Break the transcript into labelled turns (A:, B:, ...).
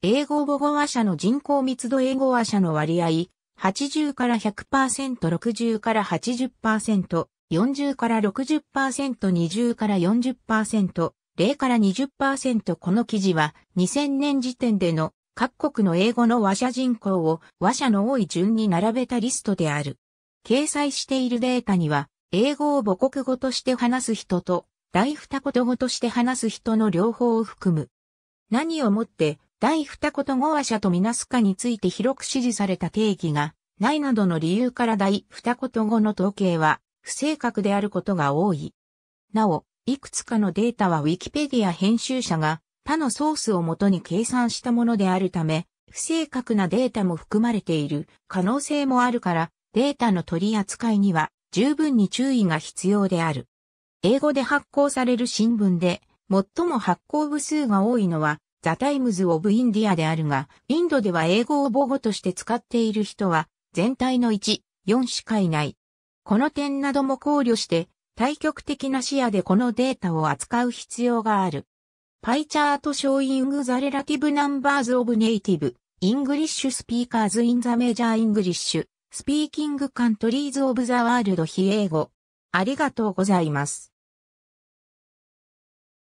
A: 英語母語話者の人口密度英語話者の割合、80から100%、60から80%、40から60%、20から40%、0から20%この記事は2000年時点での各国の英語の話者人口を話者の多い順に並べたリストである。掲載しているデータには、英語を母国語として話す人と、第二言語として話す人の両方を含む。何をもって第二言語話者とみなすかについて広く支持された定義がないなどの理由から第二言語の統計は不正確であることが多い。なお、いくつかのデータは Wikipedia 編集者が他のソースをもとに計算したものであるため、不正確なデータも含まれている可能性もあるから、データの取り扱いには十分に注意が必要である。英語で発行される新聞で、最も発行部数が多いのは、ザ・タイムズ・オブ・インディアであるが、インドでは英語を母語として使っている人は、全体の1、4しかいない。この点なども考慮して、対極的な視野でこのデータを扱う必要がある。パイチャートショーイングザレラティブナンバーズオブネイティブ、イングリッシュスピーカーズインザメジャーイングリッシュ、スピーキングカントリーズオブザワールド非英語。ありがとうございます。